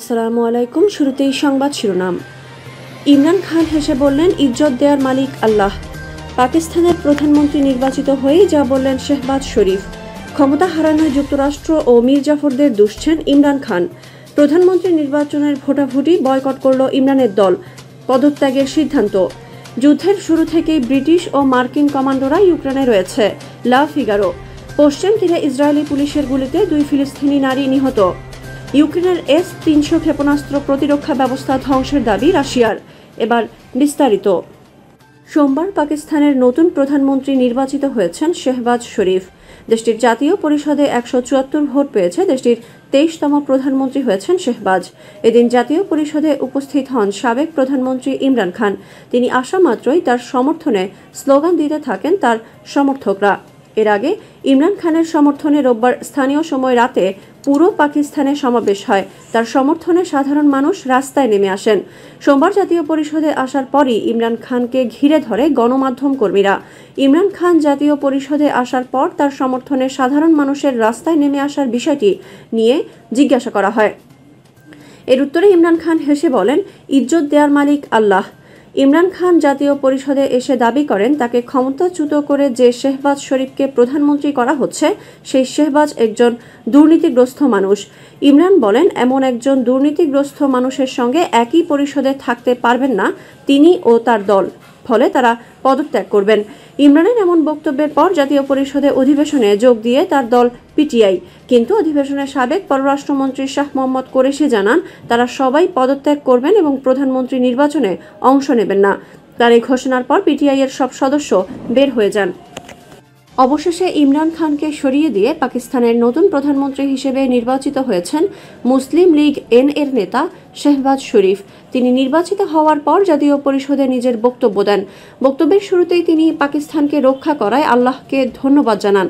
আসসালামু আলাইকুম শুরুতেই সংবাদ শিরোনাম ইমরান খান হেসে বললেন ইজ্জত দেয়ার মালিক আল্লাহ পাকিস্তানের প্রধানমন্ত্রী নির্বাচিত হয়ে যা বললেন শেহবাজ শরীফ ক্ষমতা হারানোয় যুক্তরাষ্ট্র ও মীর জাফরদের দুষছেন ইমরান খান প্রধানমন্ত্রী নির্বাচনের ভোটাভুটি বয়কট করল ইমরানের দল পদত্যাগের সিদ্ধান্ত যুদ্ধের শুরু থেকেই ব্রিটিশ ও মার্কিন কমান্ডোরা ইউক্রেনে রয়েছে লা ফিগারো পশ্চিম তীরে ইসরায়েলি পুলিশের গুলিতে দুই ফিলিস্তিনি নারী নিহত ইউক্রেনের এস তিনশো ক্ষেপণাস্ত্র প্রতিরক্ষা ব্যবস্থা ধ্বংসের দাবি রাশিয়ার এবার বিস্তারিত সোমবার পাকিস্তানের নতুন প্রধানমন্ত্রী নির্বাচিত হয়েছেন শেহবাজ শরীফ দেশটির জাতীয় পরিষদে একশো চুয়াত্তর ভোট পেয়েছে দেশটির তেইশতম প্রধানমন্ত্রী হয়েছেন শেহবাজ এদিন জাতীয় পরিষদে উপস্থিত হন সাবেক প্রধানমন্ত্রী ইমরান খান তিনি আসা মাত্রই তার সমর্থনে স্লোগান দিতে থাকেন তার সমর্থকরা এর আগে ইমরান খানের সমর্থনে রোববার স্থানীয় সময় রাতে পুরো পাকিস্তানে সমাবেশ হয় তার সমর্থনে সাধারণ মানুষ রাস্তায় নেমে আসেন সোমবার জাতীয় পরিষদে আসার পরই ইমরান খানকে ঘিরে ধরে গণমাধ্যম কর্মীরা ইমরান খান জাতীয় পরিষদে আসার পর তার সমর্থনে সাধারণ মানুষের রাস্তায় নেমে আসার বিষয়টি নিয়ে জিজ্ঞাসা করা হয় এর উত্তরে ইমরান খান হেসে বলেন ইজ্জত দেয়ার মালিক আল্লাহ ইমরান খান জাতীয় পরিষদে এসে দাবি করেন তাকে ক্ষমতাচ্যুত করে যে শেহবাজ শরীফকে প্রধানমন্ত্রী করা হচ্ছে সেই শেহবাজ একজন দুর্নীতিগ্রস্ত মানুষ ইমরান বলেন এমন একজন দুর্নীতিগ্রস্ত মানুষের সঙ্গে একই পরিষদে থাকতে পারবেন না তিনি ও তার দল ফলে তারা পদত্যাগ করবেন ইমরানের এমন বক্তব্যের পর জাতীয় পরিষদে অধিবেশনে যোগ দিয়ে তার দল পিটিআই কিন্তু অধিবেশনে সাবেক পররাষ্ট্রমন্ত্রী শাহ মোহাম্মদ কোরেশি জানান তারা সবাই পদত্যাগ করবেন এবং প্রধানমন্ত্রী নির্বাচনে অংশ নেবেন না তার এই ঘোষণার পর পিটিআই এর সব সদস্য বের হয়ে যান অবশেষে ইমরান খানকে সরিয়ে দিয়ে পাকিস্তানের নতুন প্রধানমন্ত্রী হিসেবে নির্বাচিত হয়েছেন মুসলিম লীগ এন এর নেতা শেহবাজ শরীফ তিনি নির্বাচিত হওয়ার পর জাতীয় পরিষদে নিজের বক্তব্য দেন বক্তব্যের শুরুতেই তিনি পাকিস্তানকে রক্ষা করায় আল্লাহকে ধন্যবাদ জানান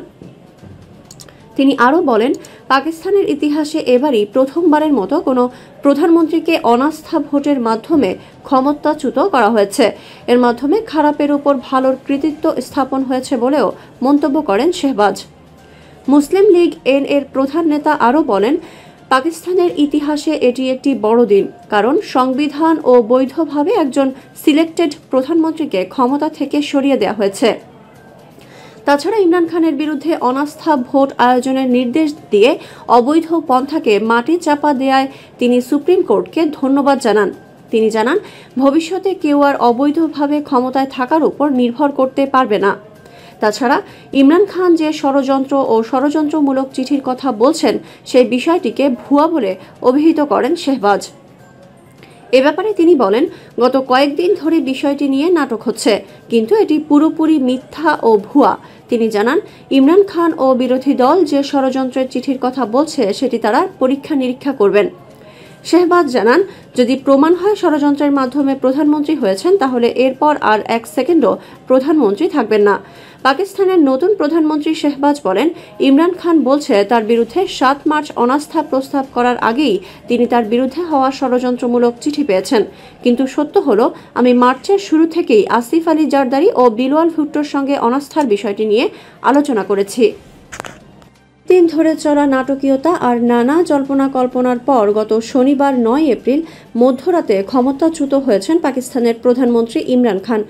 তিনি আরও বলেন পাকিস্তানের ইতিহাসে এবারই প্রথমবারের মতো কোনো প্রধানমন্ত্রীকে অনাস্থা ভোটের মাধ্যমে ক্ষমতাচ্যুত করা হয়েছে এর মাধ্যমে খারাপের ওপর ভালোর কৃতিত্ব স্থাপন হয়েছে বলেও মন্তব্য করেন শেহবাজ মুসলিম লীগ এন এর প্রধান নেতা আরও বলেন পাকিস্তানের ইতিহাসে এটি একটি বড় দিন কারণ সংবিধান ও বৈধভাবে একজন সিলেক্টেড প্রধানমন্ত্রীকে ক্ষমতা থেকে সরিয়ে দেওয়া হয়েছে তাছাড়া ইমরান খানের বিরুদ্ধে অনাস্থা ভোট আয়োজনের নির্দেশ দিয়ে অবৈধ পন্থাকে মাটি চাপা দেয়ায় তিনি সুপ্রিম কোর্টকে ধন্যবাদ জানান তিনি জানান ভবিষ্যতে কেউ আর অবৈধভাবে ক্ষমতায় থাকার উপর নির্ভর করতে পারবে না তাছাড়া ইমরান খান যে ষড়যন্ত্র ও ষড়যন্ত্রমূলক চিঠির কথা বলছেন সেই বিষয়টিকে ভুয়া বলে অভিহিত করেন শেহবাজ এ ব্যাপারে তিনি বলেন গত কয়েকদিন ধরে বিষয়টি নিয়ে নাটক হচ্ছে কিন্তু এটি পুরোপুরি মিথ্যা ও ভুয়া তিনি জানান ইমরান খান ও বিরোধী দল যে ষড়যন্ত্রের চিঠির কথা বলছে সেটি তারা পরীক্ষা নিরীক্ষা করবেন শেহবাজ জানান যদি প্রমাণ হয় ষড়যন্ত্রের মাধ্যমে প্রধানমন্ত্রী হয়েছেন তাহলে এরপর আর এক সেকেন্ডও প্রধানমন্ত্রী থাকবেন না পাকিস্তানের নতুন প্রধানমন্ত্রী শেহবাজ বলেন ইমরান খান বলছে তার বিরুদ্ধে সাত মার্চ অনাস্থা প্রস্তাব করার আগেই তিনি তার বিরুদ্ধে হওয়া ষড়যন্ত্রমূলক চিঠি পেয়েছেন কিন্তু সত্য হল আমি মার্চের শুরু থেকেই আসিফ আলী জারদারি ও বিলওয়াল ভুট্টোর সঙ্গে অনাস্থার বিষয়টি নিয়ে আলোচনা করেছি দিন ধরে চলা নাটকীয়তা আর নানা জল্পনা কল্পনার পর গত শনিবার নয় এপ্রিল মধ্যরাতে ক্ষমতাচ্যুত হয়েছেন পাকিস্তানের প্রধানমন্ত্রী ইমরান খান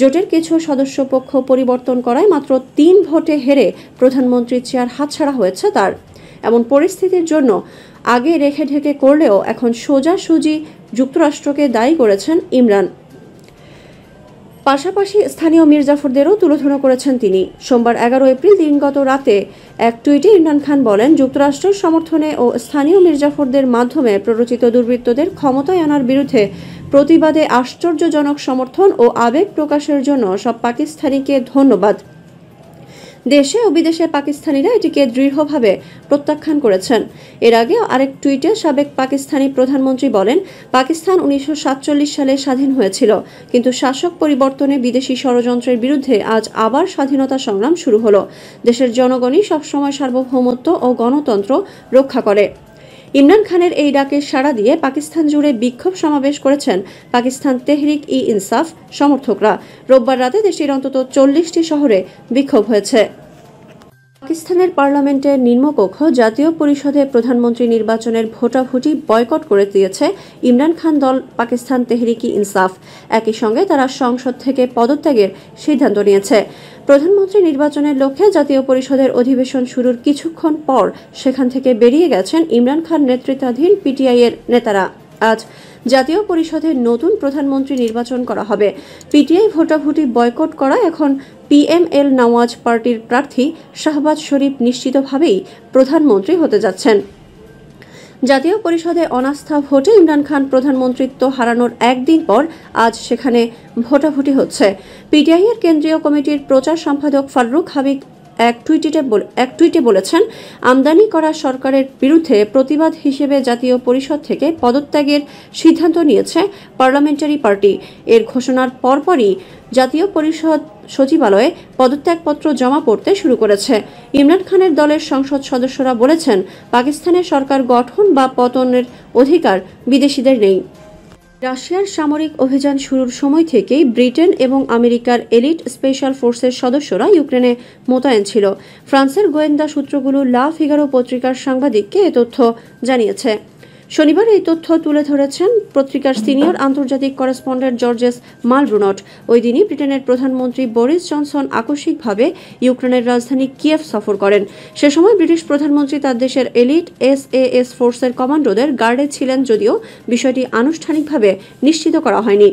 জোটের কিছু সদস্য পক্ষ পরিবর্তন করায় মাত্র তিন ভোটে হেরে প্রধানমন্ত্রীর চেয়ার হাতছাড়া হয়েছে তার এমন পরিস্থিতির জন্য আগে রেখে ঢেকে করলেও এখন সোজাসুজি যুক্তরাষ্ট্রকে দায়ী করেছেন ইমরান পাশাপাশি স্থানীয় মির্জাফরদেরও তুলোধনা করেছেন তিনি সোমবার এগারো এপ্রিল দিনগত রাতে এক টুইটে ইমরান খান বলেন যুক্তরাষ্ট্রের সমর্থনে ও স্থানীয় মির্জাফরদের মাধ্যমে প্ররোচিত দুর্বৃত্তদের ক্ষমতায় আনার বিরুদ্ধে প্রতিবাদে আশ্চর্যজনক সমর্থন ও আবেগ প্রকাশের জন্য সব পাকিস্তানিকে ধন্যবাদ দেশে ও বিদেশের পাকিস্তানিরা এটিকে দৃঢ়ভাবে প্রত্যাখ্যান করেছেন এর আগে আরেক টুইটে সাবেক পাকিস্তানি প্রধানমন্ত্রী বলেন পাকিস্তান উনিশশো সালে স্বাধীন হয়েছিল কিন্তু শাসক পরিবর্তনে বিদেশি ষড়যন্ত্রের বিরুদ্ধে আজ আবার স্বাধীনতা সংগ্রাম শুরু হলো দেশের জনগণই সবসময় সার্বভৌমত্ব ও গণতন্ত্র রক্ষা করে ইমরান খানের এই ডাকে সাড়া দিয়ে পাকিস্তান জুড়ে বিক্ষোভ সমাবেশ করেছেন পাকিস্তান তেহরিক ই ইনসাফ সমর্থকরা রোববার রাতে দেশের অন্তত চল্লিশটি শহরে বিক্ষোভ হয়েছে পাকিস্তানের পার্লামেন্টের নিম্নকক্ষ জাতীয় পরিষদে প্রধানমন্ত্রী নির্বাচনের ভোটাভুটি বয়কট করে দিয়েছে ইমরান খান দল পাকিস্তান তেহরিকি ইনসাফ একই সঙ্গে তারা সংসদ থেকে পদত্যাগের সিদ্ধান্ত নিয়েছে প্রধানমন্ত্রী নির্বাচনের লক্ষ্যে জাতীয় পরিষদের অধিবেশন শুরুর কিছুক্ষণ পর সেখান থেকে বেরিয়ে গেছেন ইমরান খান নেতৃত্বাধীন পিটিআই এর নেতারা আজ জাতীয় পরিষদের নতুন প্রধানমন্ত্রী নির্বাচন করা হবে পিটিআই ভোটাভুটি বয়কট করা এখন পিএমএল নওয়াজ পার্টির প্রার্থী শাহবাজ শরীফ নিশ্চিতভাবেই প্রধানমন্ত্রী হতে যাচ্ছেন জাতীয় পরিষদে অনাস্থা ভোটে ইমরান খান প্রধানমন্ত্রিত্ব হারানোর একদিন পর আজ সেখানে ভোটাভুটি হচ্ছে পিটিআই এর কেন্দ্রীয় কমিটির প্রচার সম্পাদক ফারুক হাবিব এক টুইটে এক টুইটে বলেছেন আমদানি করা সরকারের বিরুদ্ধে প্রতিবাদ হিসেবে জাতীয় পরিষদ থেকে পদত্যাগের সিদ্ধান্ত নিয়েছে পার্লামেন্টারি পার্টি এর ঘোষণার পরপরই জাতীয় পরিষদ সচিবালয়ে পদত্যাগপত্র জমা পড়তে শুরু করেছে ইমরান খানের দলের সংসদ সদস্যরা বলেছেন পাকিস্তানের সরকার গঠন বা পতনের অধিকার বিদেশিদের নেই রাশিয়ার সামরিক অভিযান শুরুর সময় থেকেই ব্রিটেন এবং আমেরিকার এলিট স্পেশাল ফোর্সের সদস্যরা ইউক্রেনে মোতায়েন ছিল ফ্রান্সের গোয়েন্দা সূত্রগুলো লা ফিগারো পত্রিকার সাংবাদিককে এ তথ্য জানিয়েছে শনিবার এই তথ্য তুলে ধরেছেন পত্রিকার সিনিয়র আন্তর্জাতিক করেসপন্ডেন্ট জর্জেস মালব্রুনট ওই দিনই ব্রিটেনের প্রধানমন্ত্রী বরিস জনসন আকস্মিকভাবে ইউক্রেনের রাজধানী কিয়েভ সফর করেন সে সময় ব্রিটিশ প্রধানমন্ত্রী তার দেশের এলিট এস এ এস ফোর্সের কমান্ডোদের গার্ডে ছিলেন যদিও বিষয়টি আনুষ্ঠানিকভাবে নিশ্চিত করা হয়নি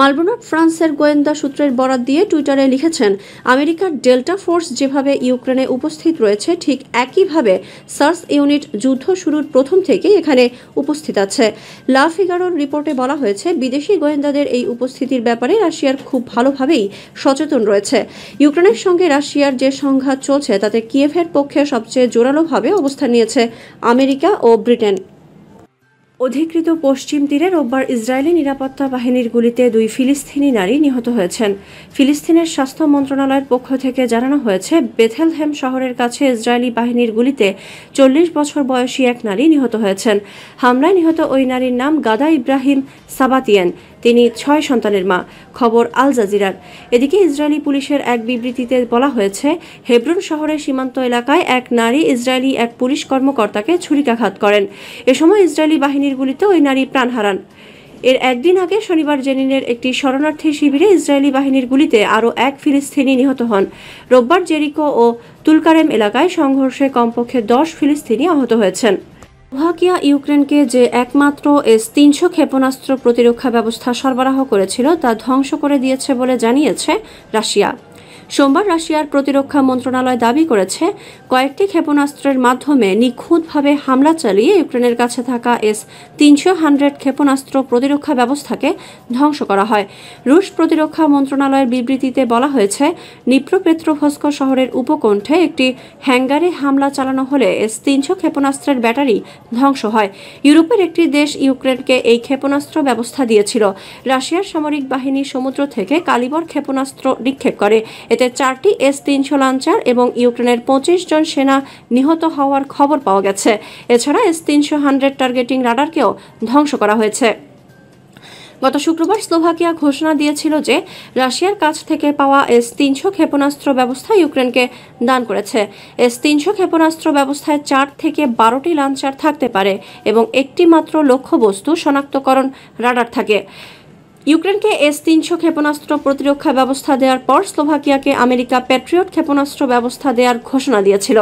মালবোনা ফ্রান্সের গোয়েন্দা সূত্রের বরাত দিয়ে টুইটারে লিখেছেন আমেরিকার ডেল্টা ফোর্স যেভাবে ইউক্রেনে উপস্থিত রয়েছে ঠিক একইভাবে সার্স ইউনিট যুদ্ধ শুরুর প্রথম থেকে এখানে উপস্থিত আছে লা ফিগারোর রিপোর্টে বলা হয়েছে বিদেশি গোয়েন্দাদের এই উপস্থিতির ব্যাপারে রাশিয়ার খুব ভালোভাবেই সচেতন রয়েছে ইউক্রেনের সঙ্গে রাশিয়ার যে সংঘাত চলছে তাতে কিয়েভের পক্ষে সবচেয়ে জোরালোভাবে অবস্থান নিয়েছে আমেরিকা ও ব্রিটেন অধিকৃত পশ্চিম তীরে রোববার ইসরায়েলি নিরাপত্তা বাহিনীর গুলিতে দুই ফিলিস্তিনি নারী নিহত হয়েছেন ফিলিস্তিনের স্বাস্থ্য মন্ত্রণালয়ের পক্ষ থেকে জানানো হয়েছে বেথেলহেম শহরের কাছে ইসরায়েলি বাহিনীর গুলিতে চল্লিশ বছর বয়সী এক নারী নিহত হয়েছেন হামলায় নিহত ওই নারীর নাম গাদা ইব্রাহিম সাবাতিয়ান তিনি ছয় সন্তানের মা খবর আল জাজিরার এদিকে ইসরায়েলি পুলিশের এক বিবৃতিতে বলা হয়েছে হেব্রুন শহরের সীমান্ত এলাকায় এক নারী ইসরায়েলি এক পুলিশ কর্মকর্তাকে ছুরিকাঘাত করেন এ সময় ইসরায়েলি বাহিনীর গুলিতে ওই নারী প্রাণ হারান এর একদিন আগে শনিবার জেনিনের একটি শরণার্থী শিবিরে ইসরায়েলি বাহিনীর গুলিতে আরও এক ফিলিস্তিনি নিহত হন রোববার জেরিকো ও তুলকারেম এলাকায় সংঘর্ষে কমপক্ষে দশ ফিলিস্তিনি আহত হয়েছেন ভাকিয়া ইউক্রেনকে যে একমাত্র এস তিনশো ক্ষেপণাস্ত্র প্রতিরক্ষা ব্যবস্থা সরবরাহ করেছিল তা ধ্বংস করে দিয়েছে বলে জানিয়েছে রাশিয়া সোমবার রাশিয়ার প্রতিরক্ষা মন্ত্রণালয় দাবি করেছে কয়েকটি ক্ষেপণাস্ত্রের মাধ্যমে নিখুঁতভাবে হামলা চালিয়ে ইউক্রেনের কাছে থাকা এস তিনশো হান্ড্রেড ক্ষেপণাস্ত্র প্রতিরক্ষা ব্যবস্থাকে ধ্বংস করা হয় রুশ প্রতিরক্ষা মন্ত্রণালয়ের বিবৃতিতে বলা হয়েছে নিপ্রপেত্রভস্ক শহরের উপকণ্ঠে একটি হ্যাঙ্গারে হামলা চালানো হলে এস তিনশো ক্ষেপণাস্ত্রের ব্যাটারি ধ্বংস হয় ইউরোপের একটি দেশ ইউক্রেনকে এই ক্ষেপণাস্ত্র ব্যবস্থা দিয়েছিল রাশিয়ার সামরিক বাহিনী সমুদ্র থেকে কালিবর ক্ষেপণাস্ত্র নিক্ষেপ করে এতে চারটি এস তিনশো লাঞ্চার এবং ইউক্রেনের পঁচিশ জন সেনা নিহত হওয়ার খবর পাওয়া গেছে এছাড়া এস তিনশো হান্ড্রেড টার্গেটিং রাডারকেও ধ্বংস করা হয়েছে গত শুক্রবার স্লোভাকিয়া ঘোষণা দিয়েছিল যে রাশিয়ার কাছ থেকে পাওয়া এস তিনশো ক্ষেপণাস্ত্র ব্যবস্থা ইউক্রেনকে দান করেছে এস তিনশো ক্ষেপণাস্ত্র ব্যবস্থায় চার থেকে বারোটি লাঞ্চার থাকতে পারে এবং একটি মাত্র লক্ষ্যবস্তু শনাক্তকরণ রাডার থাকে ইউক্রেনকে এস তিনশো ক্ষেপণাস্ত্র প্রতিরক্ষা ব্যবস্থা দেওয়ার পর স্লোভাকিয়াকে আমেরিকা প্যাট্রিয়ট ক্ষেপণাস্ত্র ব্যবস্থা দেওয়ার ঘোষণা দিয়েছিল